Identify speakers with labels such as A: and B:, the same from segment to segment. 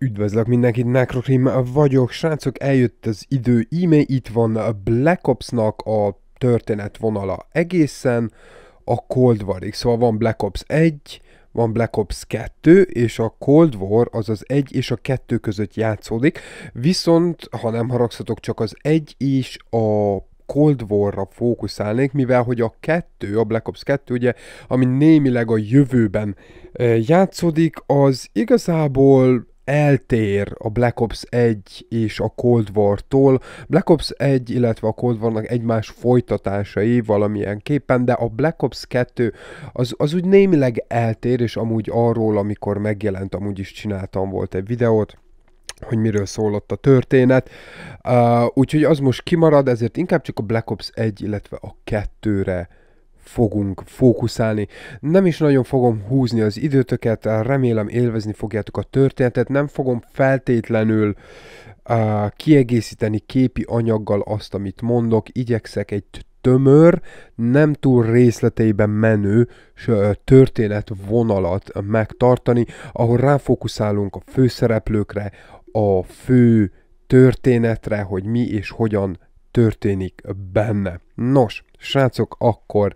A: Üdvözlök mindenkit, Necrocrim vagyok. Srácok, eljött az idő íme, itt van a Black Opsnak a történetvonala egészen a Cold war -ig. Szóval van Black Ops 1, van Black Ops 2, és a Cold War, az az 1 és a 2 között játszódik, viszont, ha nem haragszatok, csak az 1 és a Cold War-ra fókuszálnék, mivel hogy a 2, a Black Ops 2, ugye, ami némileg a jövőben eh, játszódik, az igazából eltér a Black Ops 1 és a Cold War-tól. Black Ops 1, illetve a Cold War-nak egymás folytatásai valamilyen képen, de a Black Ops 2 az, az úgy némileg eltér, és amúgy arról, amikor megjelent, amúgy is csináltam volt egy videót, hogy miről szólott a történet. Uh, úgyhogy az most kimarad, ezért inkább csak a Black Ops 1, illetve a 2-re fogunk fókuszálni. Nem is nagyon fogom húzni az időtöket, remélem élvezni fogjátok a történetet, nem fogom feltétlenül uh, kiegészíteni képi anyaggal azt, amit mondok, igyekszek egy tömör, nem túl részleteiben menő vonalat megtartani, ahol ráfókuszálunk a főszereplőkre, a fő történetre, hogy mi és hogyan történik benne. Nos, srácok, akkor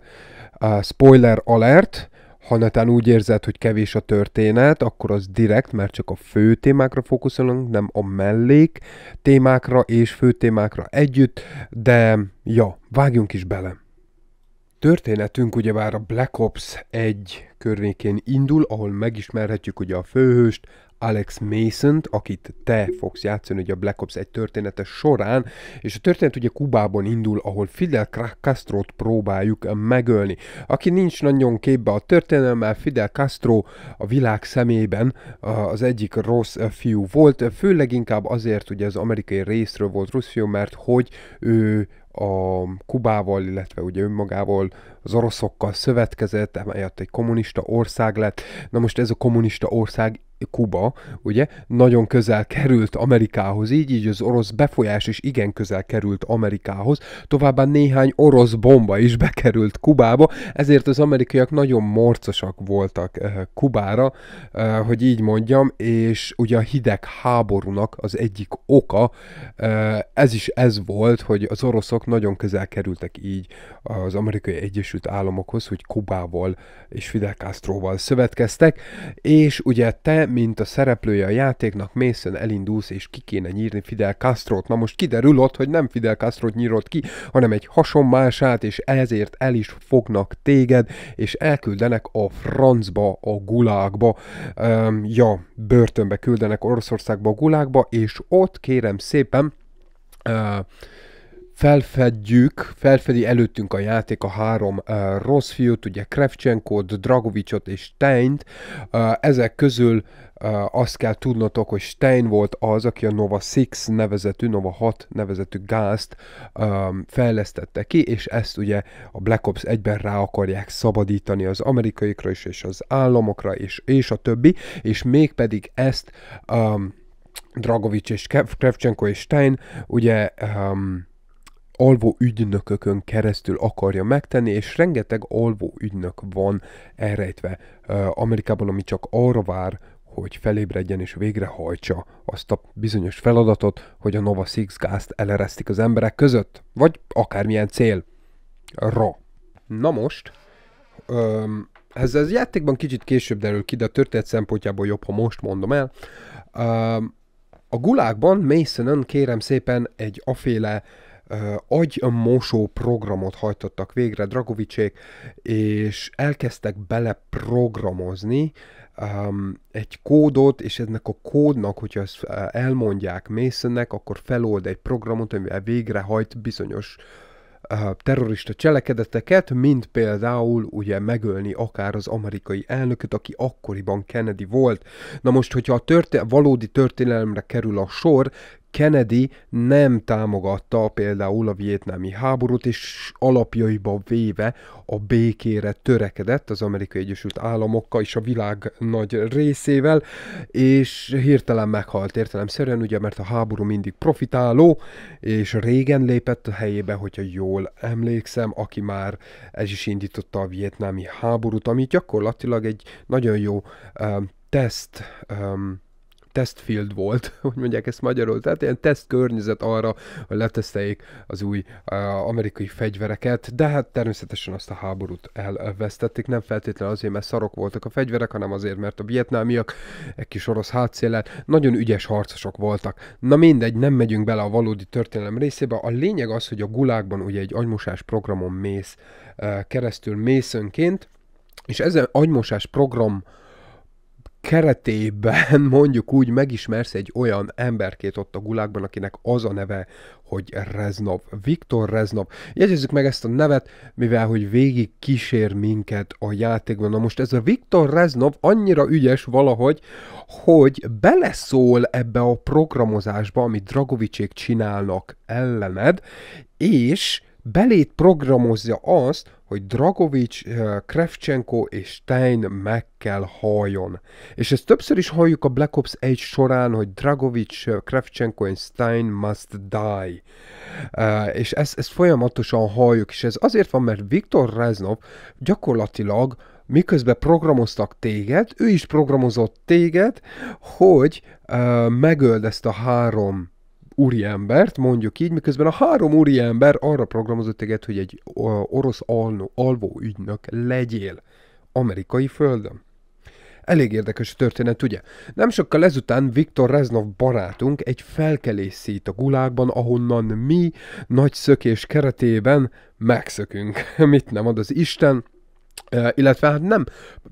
A: uh, spoiler alert, ha netán úgy érzed, hogy kevés a történet, akkor az direkt, mert csak a fő témákra fókuszolunk, nem a mellék témákra és fő témákra együtt, de ja, vágjunk is bele. Történetünk ugyebár a Black Ops 1 környékén indul, ahol megismerhetjük ugye a főhőst, Alex mason akit te fogsz játszani ugye a Black Ops 1 története során, és a történet ugye Kubában indul, ahol Fidel castro próbáljuk megölni. Aki nincs nagyon képbe a történelemmel, Fidel Castro a világ szemében az egyik rossz fiú volt, főleg inkább azért ugye az amerikai részről volt rossz fiú, mert hogy ő a Kubával, illetve ugye önmagával az oroszokkal szövetkezett, emellett egy kommunista ország lett. Na most ez a kommunista ország Kuba, ugye, nagyon közel került Amerikához, így, így az orosz befolyás is igen közel került Amerikához, továbbá néhány orosz bomba is bekerült Kubába, ezért az amerikaiak nagyon morcosak voltak eh, Kubára, eh, hogy így mondjam, és ugye a hideg háborúnak az egyik oka, eh, ez is ez volt, hogy az oroszok nagyon közel kerültek így az amerikai Egyesült Államokhoz, hogy Kubával és Fidel Castro-val szövetkeztek, és ugye te mint a szereplője a játéknak, Mason elindulsz, és ki kéne nyírni Fidel Castro-t. Na most kiderül ott, hogy nem Fidel Castro-t nyírod ki, hanem egy hasonmását, és ezért el is fognak téged, és elküldenek a francba, a gulágba. Um, ja, börtönbe küldenek Oroszországba, a gulágba, és ott kérem szépen... Uh, felfedjük, felfedi előttünk a játék a három uh, rossz fiút, ugye Krevcsenkót, Dragovicsot és Steint. Uh, ezek közül uh, azt kell tudnotok, hogy Stein volt az, aki a Nova 6 nevezetű, Nova 6 nevezetű gázt um, fejlesztette ki, és ezt ugye a Black Ops egyben rá akarják szabadítani az amerikaikra is, és az államokra, is és a többi, és mégpedig ezt um, Dragovics és Krevcsenko és Stein ugye um, alvó ügynökökön keresztül akarja megtenni, és rengeteg alvó ügynök van elrejtve Amerikában, ami csak arra vár, hogy felébredjen és végrehajtsa azt a bizonyos feladatot, hogy a Nova Six gázt eleresztik az emberek között, vagy akármilyen cél. Ra. Na most, öm, ez, ez játékban kicsit később derül ki, de a történet szempontjából jobb, ha most mondom el. Öm, a gulákban Masonon kérem szépen egy aféle agymosó programot hajtottak végre Dragovicsék, és elkezdtek beleprogramozni um, egy kódot, és ennek a kódnak, hogyha ezt elmondják Masonnek, akkor felold egy programot, amivel végrehajt bizonyos terrorista cselekedeteket, mint például ugye megölni akár az amerikai elnököt, aki akkoriban Kennedy volt. Na most, hogyha a történ- valódi történelemre kerül a sor, Kennedy nem támogatta például a vietnámi háborút, és alapjaiba véve a békére törekedett az Amerikai Egyesült Államokkal és a világ nagy részével, és hirtelen meghalt értelemszerűen, ugye, mert a háború mindig profitáló, és régen lépett a helyébe, hogyha jól emlékszem, aki már ez is indította a vietnámi háborút, ami gyakorlatilag egy nagyon jó um, teszt um, tesztfield volt, hogy mondják ezt magyarul, tehát ilyen tesztkörnyezet arra, hogy leteszteljék az új uh, amerikai fegyvereket, de hát természetesen azt a háborút elvesztették, nem feltétlenül azért, mert szarok voltak a fegyverek, hanem azért, mert a vietnámiak egy kis orosz hátszélet, nagyon ügyes harcosok voltak. Na mindegy, nem megyünk bele a valódi történelem részébe, a lényeg az, hogy a gulákban ugye egy agymosás programon mész uh, keresztül mészönként, és ezen agymosás program keretében mondjuk úgy megismersz egy olyan emberkét ott a gulákban, akinek az a neve, hogy Reznov, Viktor Reznov. Jegyezzük meg ezt a nevet, mivel hogy végig kísér minket a játékban. Na most ez a Viktor Reznov annyira ügyes valahogy, hogy beleszól ebbe a programozásba, amit Dragovicsék csinálnak ellened, és belét programozza azt, hogy Dragovics, eh, Krevcsenko és Stein meg kell halljon. És ezt többször is halljuk a Black Ops 1 során, hogy Dragovics, eh, Krevcsenko és Stein must die. Eh, és ezt, ezt folyamatosan halljuk, és ez azért van, mert Viktor Reznov gyakorlatilag miközben programoztak téged, ő is programozott téged, hogy uh, megöld ezt a három úriembert, mondjuk így, miközben a három úriember arra programozott téged, hogy egy orosz alnó, alvó ügynök legyél amerikai földön. Elég érdekes a történet, ugye? Nem sokkal ezután Viktor Reznov barátunk egy felkelés szít a gulákban, ahonnan mi nagy szökés keretében megszökünk. Mit nem ad az Isten, illetve hát nem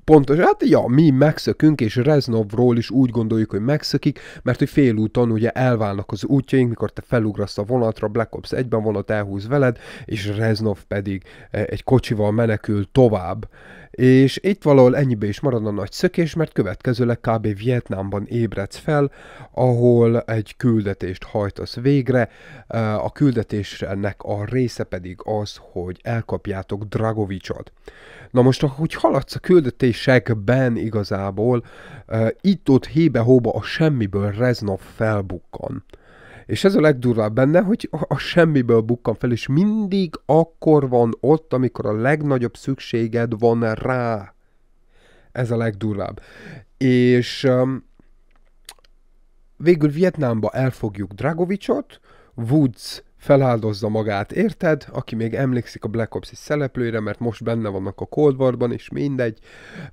A: pontos, hát ja, mi megszökünk, és Reznovról is úgy gondoljuk, hogy megszökik, mert hogy félúton ugye elválnak az útjaink, mikor te felugrasz a vonatra, Black Ops 1-ben vonat elhúz veled, és Reznov pedig egy kocsival menekül tovább. És itt valahol ennyibe is marad a nagy szökés, mert következőleg kb. Vietnámban ébredsz fel, ahol egy küldetést hajtasz végre. A küldetésnek a része pedig az, hogy elkapjátok Dragovicsot. Na most, ahogy haladsz a küldetésekben igazából, uh, itt-ott hébe-hóba a semmiből Reznov felbukkan. És ez a legdurvább benne, hogy a semmiből bukkan fel, és mindig akkor van ott, amikor a legnagyobb szükséged van rá. Ez a legdurvább. És um, végül Vietnámba elfogjuk Dragovicsot, Woods feláldozza magát, érted? Aki még emlékszik a Black Ops szereplőire, mert most benne vannak a Cold War-ban, és mindegy,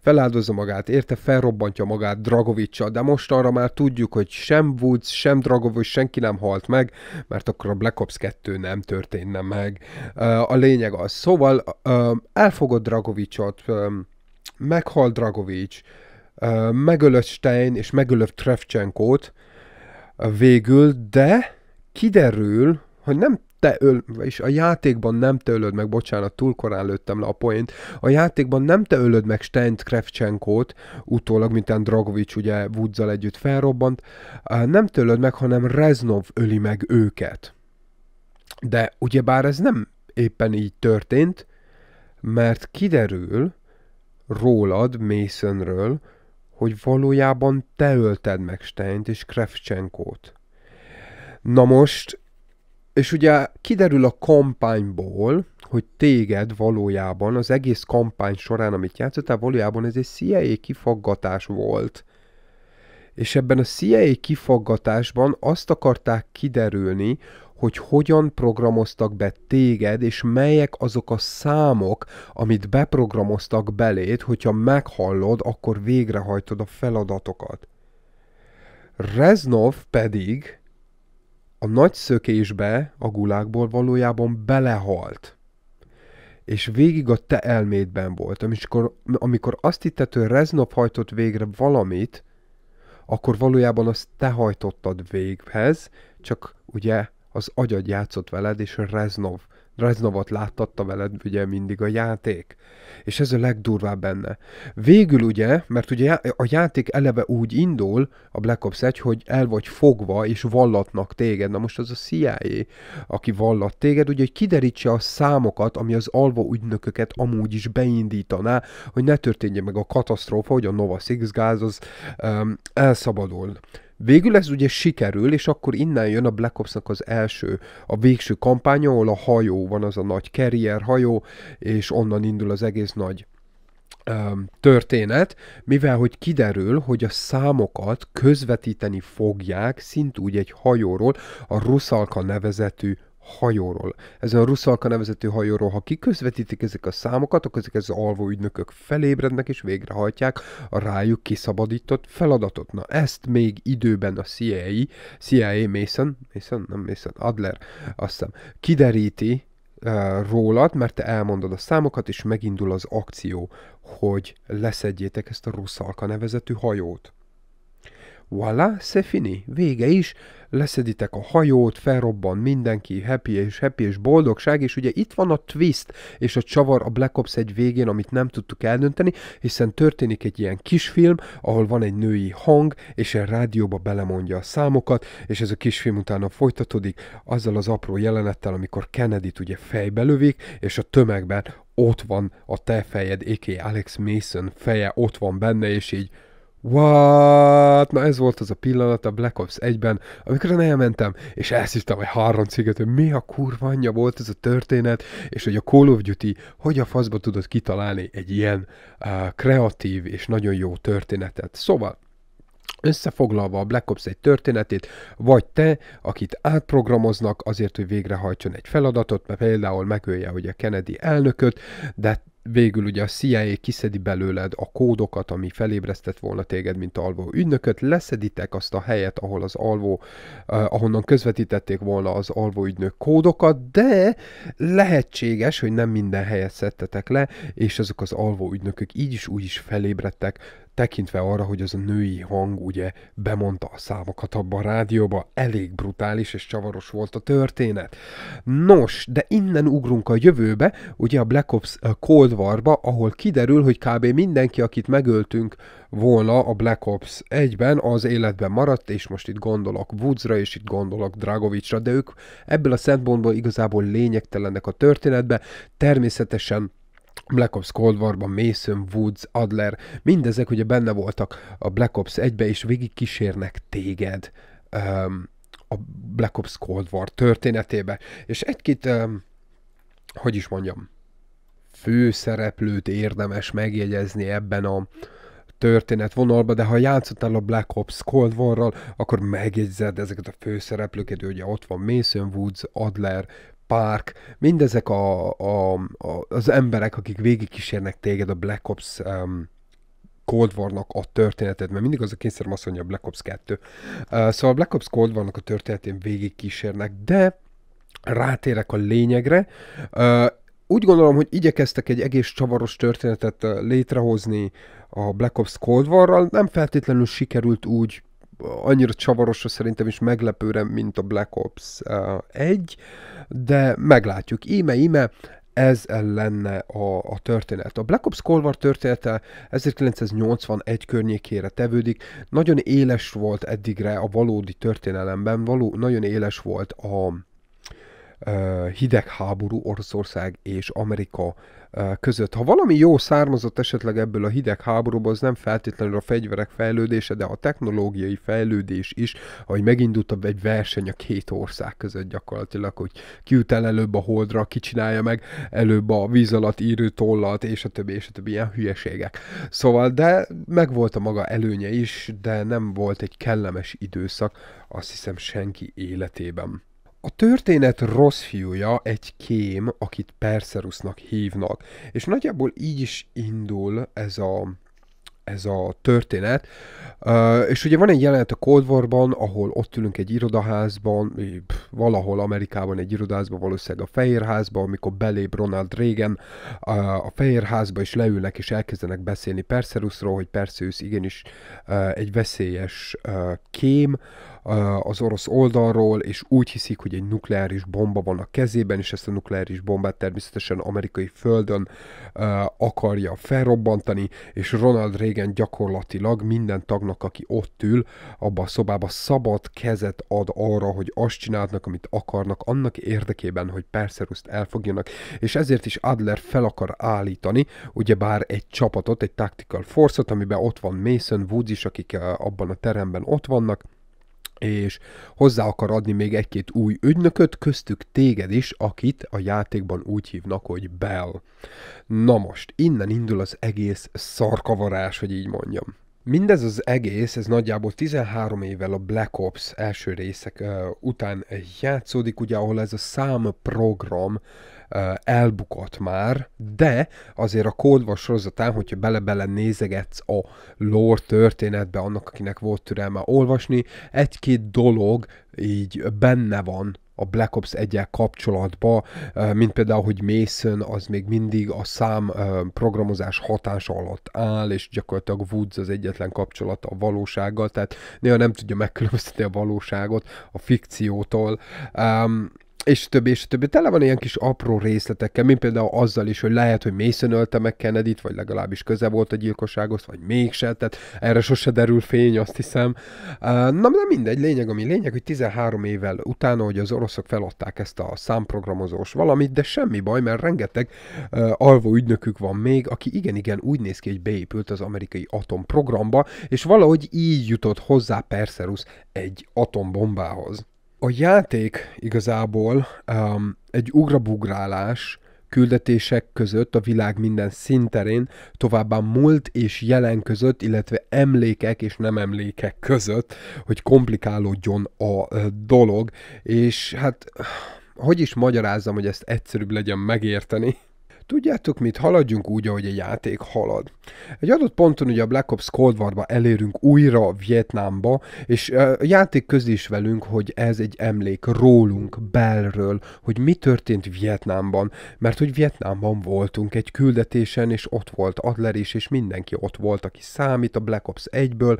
A: feláldozza magát, érte, felrobbantja magát Dragovicsa, de most arra már tudjuk, hogy sem Woods, sem Dragovics, senki nem halt meg, mert akkor a Black Ops 2 nem történne meg. A lényeg az. Szóval elfogod Dragovicsot, meghal Dragovics, megölött Stein és megölött Trevchenkót végül, de kiderül, hogy nem te öl, és a játékban nem te ölöd meg, bocsánat, túl korán lőttem le a point, a játékban nem te ölöd meg Stent Krevcsenkót, utólag, mint Dragovics ugye Woodzal együtt felrobbant, nem te ölöd meg, hanem Reznov öli meg őket. De ugyebár ez nem éppen így történt, mert kiderül rólad, Masonről, hogy valójában te ölted meg Steint és Krevcsenkót. Na most és ugye kiderül a kampányból, hogy téged valójában az egész kampány során, amit játszottál, valójában ez egy CIA kifaggatás volt. És ebben a CIA kifaggatásban azt akarták kiderülni, hogy hogyan programoztak be téged, és melyek azok a számok, amit beprogramoztak beléd, hogyha meghallod, akkor végrehajtod a feladatokat. Reznov pedig a nagy szökésbe a gulákból valójában belehalt. És végig a te elmédben volt. Amikor, amikor azt hitted, hogy Reznov hajtott végre valamit, akkor valójában azt te hajtottad véghez, csak ugye az agyad játszott veled, és Reznov Reznovat láttatta veled ugye mindig a játék. És ez a legdurvább benne. Végül ugye, mert ugye a játék eleve úgy indul, a Black Ops 1, hogy el vagy fogva, és vallatnak téged. Na most az a CIA, aki vallat téged, ugye, hogy kiderítse a számokat, ami az alva ügynököket amúgy is beindítaná, hogy ne történjen meg a katasztrófa, hogy a Nova Six gáz az um, elszabadul. Végül ez ugye sikerül, és akkor innen jön a Black Opsnak az első, a végső kampánya, ahol a hajó van, az a nagy carrier hajó, és onnan indul az egész nagy történet, mivel hogy kiderül, hogy a számokat közvetíteni fogják szintúgy egy hajóról a Ruszalka nevezetű hajóról. Ez a Ruszalka nevezető hajóról, ha kiközvetítik ezek a számokat, akkor ezek az alvó ügynökök felébrednek és végrehajtják a rájuk kiszabadított feladatot. Na ezt még időben a CIA, e, CIA e Mason, Mason, nem Mason, Adler, azt hiszem, kideríti, eh, rólad, mert te elmondod a számokat, és megindul az akció, hogy leszedjétek ezt a Ruszalka nevezetű hajót. Voilà, c'est fini, vége is, leszeditek a hajót, felrobban mindenki, happy és happy és boldogság, és ugye itt van a twist és a csavar a Black Ops egy végén, amit nem tudtuk eldönteni, hiszen történik egy ilyen kisfilm, ahol van egy női hang, és a rádióba belemondja a számokat, és ez a kisfilm utána folytatódik azzal az apró jelenettel, amikor Kennedy-t ugye fejbe lövik, és a tömegben ott van a te fejed, a.k.a. Alex Mason feje, ott van benne, és így What? Na ez volt az a pillanat a Black Ops 1-ben, amikor én elmentem, és elszívtam egy három ciget, hogy mi a kurva anyja volt ez a történet, és hogy a Call of Duty hogy a faszba tudott kitalálni egy ilyen uh, kreatív és nagyon jó történetet. Szóval, Összefoglalva a Black Ops egy történetét, vagy te, akit átprogramoznak azért, hogy végrehajtson egy feladatot, mert például megölje ugye Kennedy elnököt, de végül ugye a CIA kiszedi belőled a kódokat, ami felébresztett volna téged, mint alvó ügynököt, leszeditek azt a helyet, ahol az alvó, eh, ahonnan közvetítették volna az alvó ügynök kódokat, de lehetséges, hogy nem minden helyet szedtetek le, és azok az alvó ügynökök így is úgy is felébredtek, tekintve arra, hogy az a női hang ugye bemondta a számokat abba a rádióba, elég brutális és csavaros volt a történet. Nos, de innen ugrunk a jövőbe, ugye a Black Ops Cold Warba, ahol kiderül, hogy kb. mindenki, akit megöltünk volna a Black Ops 1-ben, az életben maradt, és most itt gondolok Woodsra, és itt gondolok Dragovicsra, de ők ebből a szempontból igazából lényegtelenek a történetbe. Természetesen Black Ops Cold Warban, Mason, Woods, Adler, mindezek ugye benne voltak a Black Ops 1-be, és végig kísérnek téged um, a Black Ops Cold War történetébe. És egy-két, um, hogy is mondjam, főszereplőt érdemes megjegyezni ebben a történet vonalba, de ha játszottál a Black Ops Cold War-ral, akkor megjegyzed ezeket a főszereplőket, ugye ott van Mason Woods, Adler, Park, mindezek a, a, a, az emberek, akik végigkísérnek téged a Black Ops um, Cold War-nak a történetet, mert mindig az a kényszerem azt mondja, Black Ops 2. Uh, szóval Black Ops Cold War-nak a történetén végigkísérnek, de rátérek a lényegre. Uh, úgy gondolom, hogy igyekeztek egy egész csavaros történetet uh, létrehozni a Black Ops Cold War-ral. Nem feltétlenül sikerült úgy annyira csavaros, szerintem is meglepőre, mint a Black Ops 1, eh, de meglátjuk. Íme, íme, ez lenne a, a történet. A Black Ops Cold War története 1981 környékére tevődik, nagyon éles volt eddigre a valódi történelemben, való, nagyon éles volt a, hidegháború Oroszország és Amerika között. Ha valami jó származott esetleg ebből a hidegháborúból, az nem feltétlenül a fegyverek fejlődése, de a technológiai fejlődés is, ahogy megindult egy verseny a két ország között gyakorlatilag, hogy ki el előbb a holdra, ki csinálja meg előbb a víz alatt írő tollat, és a többi, és a többi ilyen hülyeségek. Szóval, de megvolt a maga előnye is, de nem volt egy kellemes időszak, azt hiszem senki életében. A történet rossz fiúja egy kém, akit Perserusnak hívnak, és nagyjából így is indul ez a, ez a történet. Uh, és ugye van egy jelenet a Cold War-ban, ahol ott ülünk egy irodaházban, pff, valahol Amerikában egy irodaházban, valószínűleg a Fehérházban, amikor belép Ronald Reagan uh, a Fehérházba, és leülnek és elkezdenek beszélni Perserusról, hogy Perseus igenis uh, egy veszélyes kém, az orosz oldalról, és úgy hiszik, hogy egy nukleáris bomba van a kezében, és ezt a nukleáris bombát természetesen amerikai földön akarja felrobbantani, és Ronald Reagan gyakorlatilag minden tagnak, aki ott ül, abba a szobába szabad kezet ad arra, hogy azt csinálnak, amit akarnak, annak érdekében, hogy Perseruszt elfogjanak, és ezért is Adler fel akar állítani, ugyebár egy csapatot, egy tactical force-ot, amiben ott van Mason Woods is, akik abban a teremben ott vannak, és hozzá akar adni még egy-két új ügynököt, köztük téged is, akit a játékban úgy hívnak, hogy Bell. Na most, innen indul az egész szarkavarás, hogy így mondjam. Mindez az egész, ez nagyjából 13 évvel a Black Ops első részek uh, után játszódik, ugye, ahol ez a számprogram elbukott már, de azért a kódva sorozatán, hogyha bele-bele nézegetsz a lore történetbe, annak, akinek volt türelme olvasni, egy-két dolog így benne van a Black Ops 1 kapcsolatba, mint például, hogy Mason az még mindig a szám programozás hatása alatt áll, és gyakorlatilag Woods az egyetlen kapcsolata a valósággal, tehát néha nem tudja megkülönböztetni a valóságot a fikciótól. Um, és többi, és többi. Tele van ilyen kis apró részletekkel, mint például azzal is, hogy lehet, hogy Mason ölte meg kennedy vagy legalábbis köze volt a gyilkossághoz, vagy mégse, tehát erre sose derül fény, azt hiszem. Na, de mindegy, lényeg, ami lényeg, hogy 13 évvel utána, hogy az oroszok feladták ezt a számprogramozós valamit, de semmi baj, mert rengeteg uh, alvó ügynökük van még, aki igen-igen úgy néz ki, hogy beépült az amerikai atomprogramba, és valahogy így jutott hozzá Perseus egy atombombához. A játék igazából um, egy ugrabugrálás küldetések között a világ minden szinterén, továbbá múlt és jelen között, illetve emlékek és nem emlékek között, hogy komplikálódjon a dolog, és hát hogy is magyarázzam, hogy ezt egyszerűbb legyen megérteni, Tudjátok mit? Haladjunk úgy, ahogy a játék halad. Egy adott ponton ugye a Black Ops Cold War-ba elérünk újra Vietnámba, és a játék közé is velünk, hogy ez egy emlék rólunk, belről, hogy mi történt Vietnámban, mert hogy Vietnámban voltunk egy küldetésen, és ott volt Adler is, és mindenki ott volt, aki számít a Black Ops 1-ből,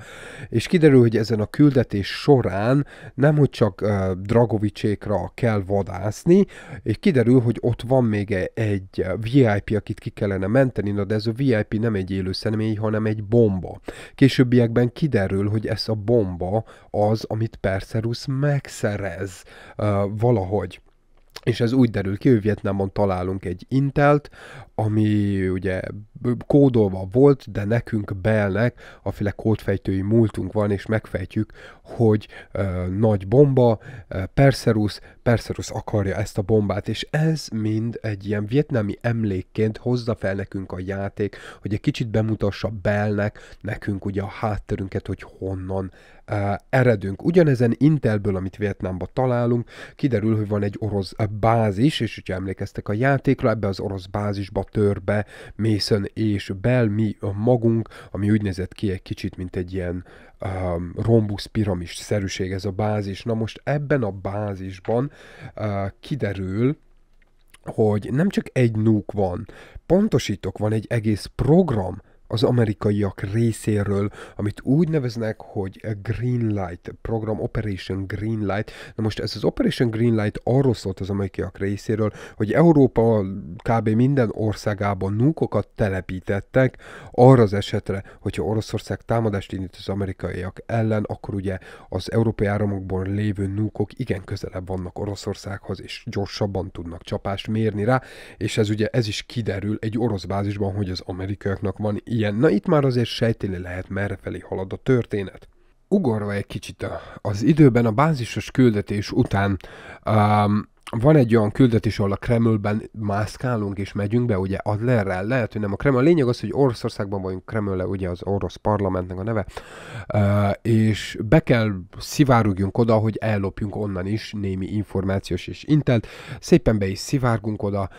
A: és kiderül, hogy ezen a küldetés során nem, hogy csak uh, Dragovicsékra kell vadászni, és kiderül, hogy ott van még e-, egy Vietnám VIP, akit ki kellene menteni, na de ez a VIP nem egy élő személy, hanem egy bomba. Későbbiekben kiderül, hogy ez a bomba az, amit Perseus megszerez uh, valahogy és ez úgy derül ki, hogy Vietnámon találunk egy Intelt, ami ugye kódolva volt, de nekünk belnek, féle kódfejtői múltunk van, és megfejtjük hogy ö, nagy bomba, ö, Perseus, akarja ezt a bombát, és ez mind egy ilyen vietnámi emlékként hozza fel nekünk a játék, hogy egy kicsit bemutassa Belnek nekünk ugye a hátterünket, hogy honnan ö, eredünk. Ugyanezen Intelből, amit Vietnámba találunk, kiderül, hogy van egy orosz bázis, és hogyha emlékeztek a játékra, ebbe az orosz bázisba tör be Mason és Bell, mi magunk, ami úgy nézett ki egy kicsit, mint egy ilyen um, rombusz piramis szerűség ez a bázis. Na most ebben a bázisban uh, kiderül, hogy nem csak egy núk van, pontosítok, van egy egész program, az amerikaiak részéről, amit úgy neveznek, hogy a Greenlight program, Operation Greenlight. Na most ez az Operation Greenlight arról szólt az amerikaiak részéről, hogy Európa kb. minden országában nukokat telepítettek arra az esetre, hogyha Oroszország támadást indít az amerikaiak ellen, akkor ugye az európai áramokban lévő nukok igen közelebb vannak Oroszországhoz, és gyorsabban tudnak csapást mérni rá, és ez ugye ez is kiderül egy orosz bázisban, hogy az amerikaiaknak van igen, Na itt már azért sejteni lehet, felé halad a történet. Ugorva egy kicsit az időben, a bázisos küldetés után um, van egy olyan küldetés, ahol a Kremlben mászkálunk és megyünk be, ugye Adlerrel, lehet, hogy nem a Kreml. A lényeg az, hogy Oroszországban vagyunk, Kremlre, ugye az orosz parlamentnek a neve, és be kell szivárogjunk oda, hogy ellopjunk onnan is némi információs és intelt. Szépen be is szivárgunk oda,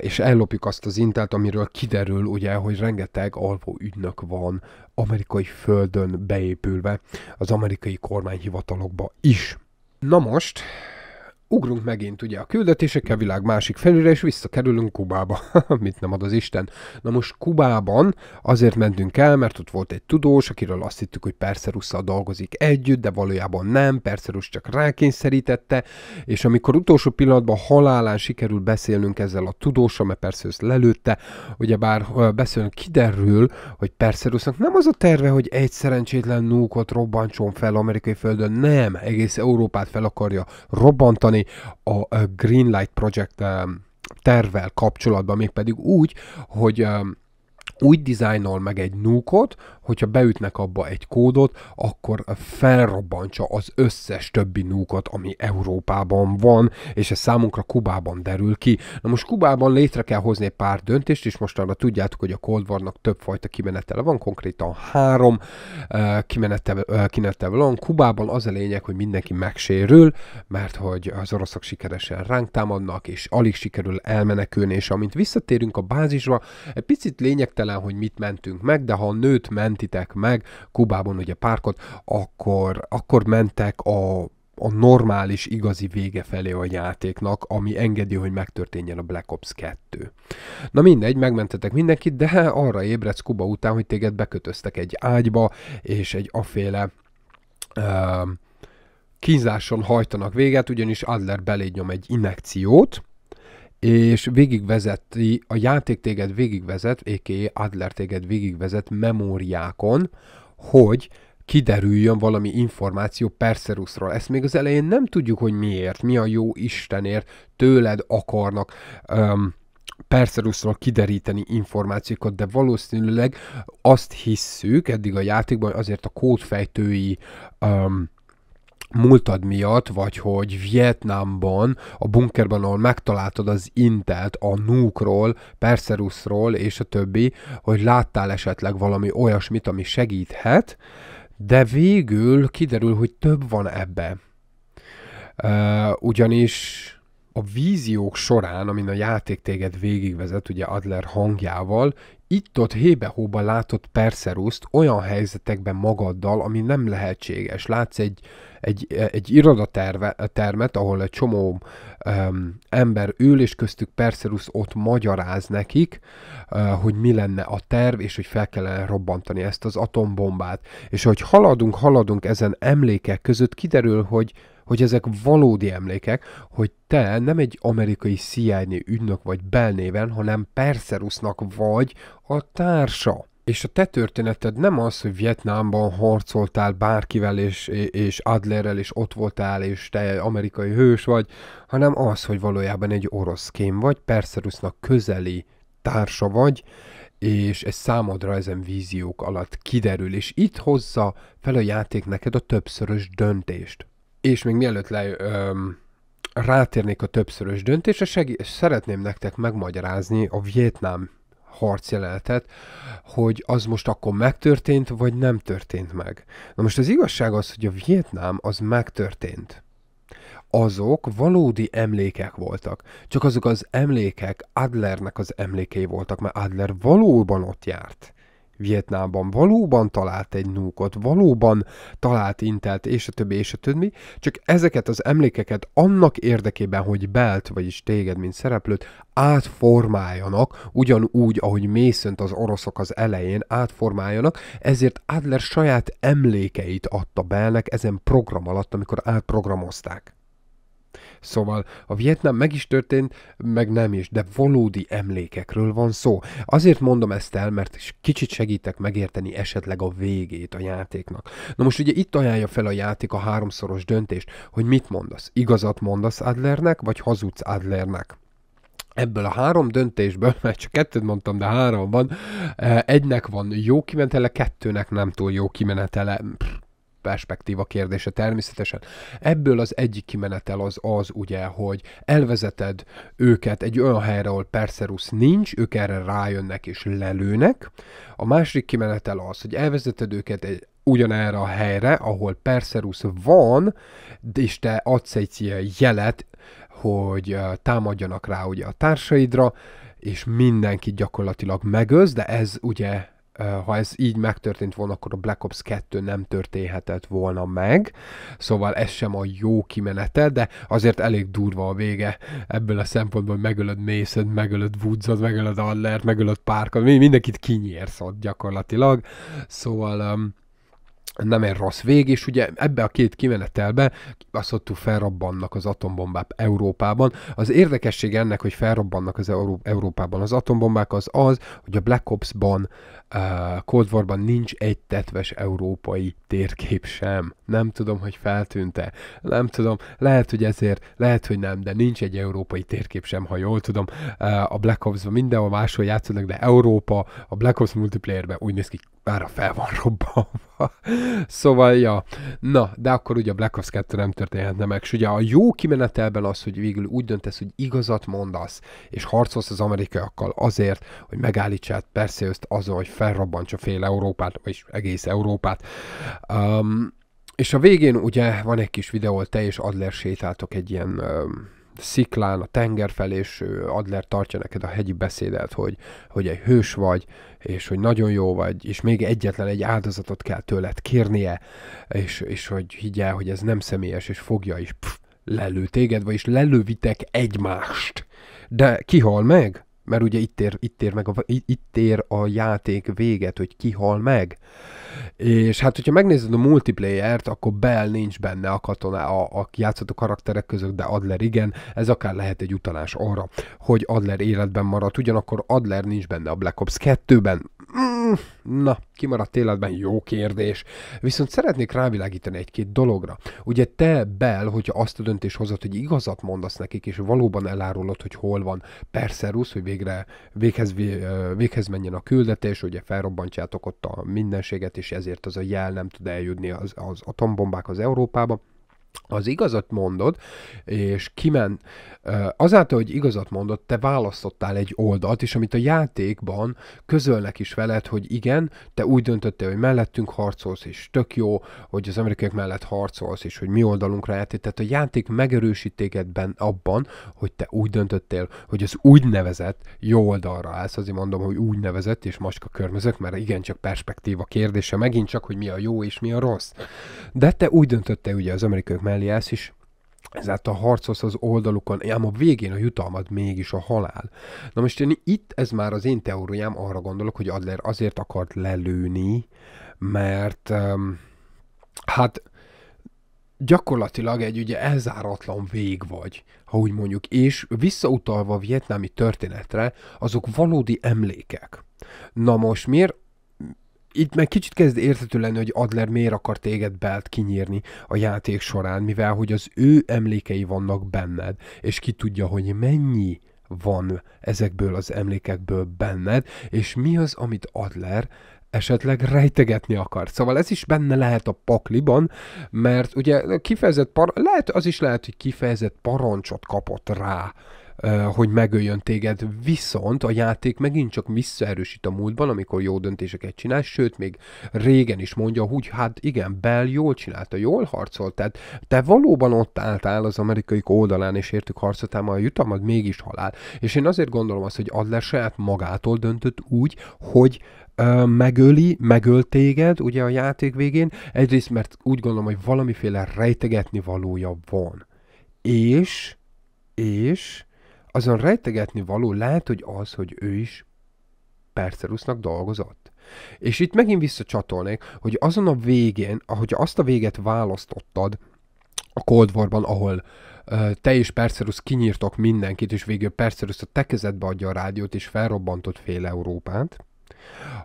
A: és ellopjuk azt az intelt, amiről kiderül, ugye, hogy rengeteg alvó ügynök van amerikai földön beépülve az amerikai kormányhivatalokba is. Na most, ugrunk megint ugye a küldetésekkel, világ másik felére, és visszakerülünk Kubába. Mit nem ad az Isten. Na most Kubában azért mentünk el, mert ott volt egy tudós, akiről azt hittük, hogy Perszerusszal dolgozik együtt, de valójában nem, Perszerus csak rákényszerítette, és amikor utolsó pillanatban halálán sikerül beszélnünk ezzel a tudóssal, mert Perszerus lelőtte, ugye bár beszélünk, kiderül, hogy Perszerusnak nem az a terve, hogy egy szerencsétlen núkot robbantson fel amerikai földön, nem, egész Európát fel akarja robbantani, mondani, a Greenlight Project um, tervel kapcsolatban, mégpedig úgy, hogy um, úgy dizájnol meg egy núkot, hogyha beütnek abba egy kódot, akkor felrobbantsa az összes többi núkot, ami Európában van, és ez számunkra Kubában derül ki. Na most Kubában létre kell hozni egy pár döntést, és mostanra tudjátok, hogy a Cold War-nak többfajta kimenetele van, konkrétan három uh, kimenetele, uh, kimenetele van. Kubában az a lényeg, hogy mindenki megsérül, mert hogy az oroszok sikeresen ránk támadnak, és alig sikerül elmenekülni, és amint visszatérünk a bázisra, egy picit lényegtelen végtelen, hogy mit mentünk meg, de ha a nőt mentitek meg, Kubában ugye párkot, akkor, akkor mentek a a normális, igazi vége felé a játéknak, ami engedi, hogy megtörténjen a Black Ops 2. Na mindegy, megmentetek mindenkit, de arra ébredsz Kuba után, hogy téged bekötöztek egy ágyba, és egy aféle uh, kínzáson hajtanak véget, ugyanis Adler beléd nyom egy inekciót, és végigvezeti, a játék téged végigvezet, a.k.a. Adler téged végigvezet memóriákon, hogy kiderüljön valami információ Perserusról. Ezt még az elején nem tudjuk, hogy miért, mi a jó Istenért tőled akarnak um, Perserusról kideríteni információkat, de valószínűleg azt hisszük eddig a játékban, azért a kódfejtői um, múltad miatt, vagy hogy Vietnámban, a bunkerben, ahol megtaláltad az intelt, a Nukról, Perserusról és a többi, hogy láttál esetleg valami olyasmit, ami segíthet, de végül kiderül, hogy több van ebbe. Uh, ugyanis a víziók során, amin a játék téged végigvezet, ugye Adler hangjával, itt-ott hébe-hóba látott Perseruszt olyan helyzetekben magaddal, ami nem lehetséges. Látsz egy, egy, egy irodatermet, ahol egy csomó um, ember ül, és köztük Perseus ott magyaráz nekik, uh, hogy mi lenne a terv, és hogy fel kellene robbantani ezt az atombombát. És hogy haladunk, haladunk ezen emlékek között, kiderül, hogy hogy ezek valódi emlékek, hogy te nem egy amerikai CIA ügynök vagy belnéven, hanem Perserusnak vagy a társa. És a te történeted nem az, hogy Vietnámban harcoltál bárkivel, és, és Adlerrel, és ott voltál, és te amerikai hős vagy, hanem az, hogy valójában egy orosz kém vagy, Perserusnak közeli társa vagy, és ez számodra ezen víziók alatt kiderül, és itt hozza fel a játék neked a többszörös döntést. És még mielőtt le, ö, rátérnék a többszörös döntésre, segí- szeretném nektek megmagyarázni a Vietnám harc jelenetet, hogy az most akkor megtörtént, vagy nem történt meg. Na most az igazság az, hogy a Vietnám az megtörtént. Azok valódi emlékek voltak. Csak azok az emlékek Adlernek az emlékei voltak, mert Adler valóban ott járt. Vietnámban, valóban talált egy núkot, valóban talált intelt, és a többi, és a többi, csak ezeket az emlékeket annak érdekében, hogy Belt, vagyis téged, mint szereplőt, átformáljanak, ugyanúgy, ahogy Mészönt az oroszok az elején átformáljanak, ezért Adler saját emlékeit adta Belnek ezen program alatt, amikor átprogramozták. Szóval a Vietnám meg is történt, meg nem is, de valódi emlékekről van szó. Azért mondom ezt el, mert kicsit segítek megérteni esetleg a végét a játéknak. Na most ugye itt ajánlja fel a játék a háromszoros döntést, hogy mit mondasz. Igazat mondasz Adlernek, vagy hazudsz Adlernek? ebből a három döntésből, mert csak kettőt mondtam, de három van, eh, egynek van jó kimenetele, kettőnek nem túl jó kimenetele. Pff perspektíva kérdése természetesen. Ebből az egyik kimenetel az az ugye, hogy elvezeted őket egy olyan helyre, ahol Perseus nincs, ők erre rájönnek és lelőnek. A másik kimenetel az, hogy elvezeted őket egy ugyanerre a helyre, ahol Perseus van, és te adsz egy jelet, hogy támadjanak rá ugye a társaidra, és mindenki gyakorlatilag megöz, de ez ugye Eh, ha ez így megtörtént volna, akkor a Black Ops 2 nem történhetett volna meg, szóval ez sem a jó kimenete, de azért elég durva a vége ebből a szempontból, hogy megölöd Mason, megölöd Woodsot, megölöd Allert, megölöd Parkot, mindenkit kinyírsz ott gyakorlatilag, szóval um, nem egy rossz vég, és ugye ebbe a két kimenetelbe azt mondtuk felrobbannak az atombombák Európában. Az érdekesség ennek, hogy felrobbannak az Euró- Európában az atombombák, az az, hogy a Black Ops-ban, uh, Cold War-ban nincs egy tetves európai térkép sem. Nem tudom, hogy feltűnte. Nem tudom, lehet, hogy ezért, lehet, hogy nem, de nincs egy európai térkép sem, ha jól tudom. Uh, a Black Ops-ban mindenhol máshol játszanak, de Európa a Black Ops multiplayerben úgy néz ki, már a fel van robbanva. szóval, ja. Na, de akkor ugye a Black Ops 2 nem történhetne meg. És ugye a jó kimenetelben az, hogy végül úgy döntesz, hogy igazat mondasz, és harcolsz az amerikaiakkal azért, hogy megállítsát persze ezt azon, hogy felrobbantsa fél Európát, vagyis egész Európát. Um, és a végén ugye van egy kis videó, te és Adler sétáltok egy ilyen um, sziklán, a tenger felé, és Adler tartja neked a hegyi beszédet, hogy, hogy egy hős vagy, és hogy nagyon jó vagy, és még egyetlen egy áldozatot kell tőled kérnie, és, és hogy higgyel, hogy ez nem személyes, és fogja is pff, lelő téged, vagyis lelővitek egymást. De kihal meg? Mert ugye itt ér, itt ér, meg a, itt ér a játék véget, hogy kihal meg. És hát, hogyha megnézed a multiplayer-t, akkor Bell nincs benne a katona, a, a játszható karakterek között, de Adler igen, ez akár lehet egy utalás arra, hogy Adler életben maradt, ugyanakkor Adler nincs benne a Black Ops 2-ben, Mm, na, kimaradt életben jó kérdés. Viszont szeretnék rávilágítani egy-két dologra. Ugye te, bel, hogyha azt a döntést hozott, hogy igazat mondasz nekik, és valóban elárulod, hogy hol van Perserus, hogy végre véghez, véghez menjen a küldetés, ugye felrobbantjátok ott a mindenséget, és ezért az a jel nem tud eljutni az, az atombombák az Európába az igazat mondod, és kimen, azáltal, hogy igazat mondod, te választottál egy oldalt, és amit a játékban közölnek is veled, hogy igen, te úgy döntöttél, hogy mellettünk harcolsz, és tök jó, hogy az amerikaiak mellett harcolsz, és hogy mi oldalunkra játék. Tehát a játék megerősít téged ben, abban, hogy te úgy döntöttél, hogy az úgynevezett jó oldalra állsz. Azért mondom, hogy úgynevezett, és maska körmözök, mert igen, csak perspektíva kérdése, megint csak, hogy mi a jó és mi a rossz. De te úgy döntöttél ugye az amerikai mellé elsz is, ezáltal harcolsz az oldalukon, ám a végén a jutalmad mégis a halál. Na most én itt ez már az én teóriám, arra gondolok, hogy Adler azért akart lelőni, mert um, hát gyakorlatilag egy ugye elzáratlan vég vagy, ha úgy mondjuk, és visszautalva a vietnámi történetre, azok valódi emlékek. Na most miért itt már kicsit kezd érthető lenni, hogy Adler miért akar téged belt kinyírni a játék során, mivel hogy az ő emlékei vannak benned, és ki tudja, hogy mennyi van ezekből az emlékekből benned, és mi az, amit Adler esetleg rejtegetni akar. Szóval ez is benne lehet a pakliban, mert ugye kifejezett par- lehet, az is lehet, hogy kifejezett parancsot kapott rá hogy megöljön téged, viszont a játék megint csak visszaerősít a múltban, amikor jó döntéseket csinál, sőt, még régen is mondja, hogy hát igen, Bell jól csinálta, jól harcolt, tehát te valóban ott álltál az amerikai oldalán, és értük harcoltál, a jutalmad mégis halál. És én azért gondolom azt, hogy Adler saját magától döntött úgy, hogy megöli, megöl téged, ugye a játék végén, egyrészt mert úgy gondolom, hogy valamiféle rejtegetni valója van. És, és azon rejtegetni való lehet, hogy az, hogy ő is Perseusnak dolgozott. És itt megint visszacsatolnék, hogy azon a végén, ahogy azt a véget választottad a Cold War-ban, ahol uh, te és Perseus kinyírtok mindenkit, és végül Perseus a te kezedbe adja a rádiót, és felrobbantott fél Európát,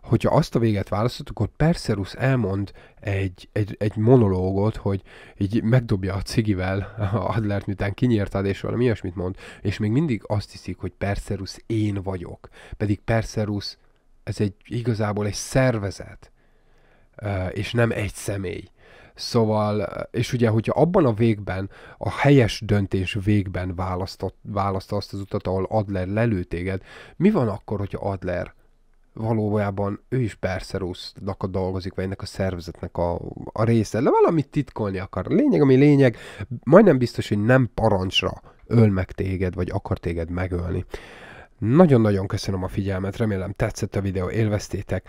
A: Hogyha azt a véget választott, akkor Perserus elmond egy, egy, egy monológot, hogy így megdobja a cigivel Adlert, miután kinyírtad, és valami ilyesmit mond, és még mindig azt hiszik, hogy Perserus én vagyok. Pedig Perserus ez egy igazából egy szervezet, és nem egy személy. Szóval, és ugye, hogyha abban a végben, a helyes döntés végben választott, választa azt az utat, ahol Adler lelő téged, mi van akkor, hogyha Adler valójában ő is Perseusnak a dolgozik, vagy ennek a szervezetnek a, a része. de valamit titkolni akar. Lényeg, ami lényeg, majdnem biztos, hogy nem parancsra öl meg téged, vagy akar téged megölni. Nagyon-nagyon köszönöm a figyelmet, remélem tetszett a videó, élveztétek,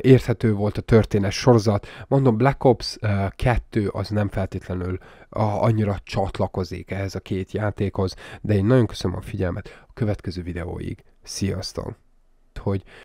A: érthető volt a történet sorozat. Mondom, Black Ops 2 az nem feltétlenül annyira csatlakozik ehhez a két játékhoz, de én nagyon köszönöm a figyelmet a következő videóig. Sziasztok! Hogy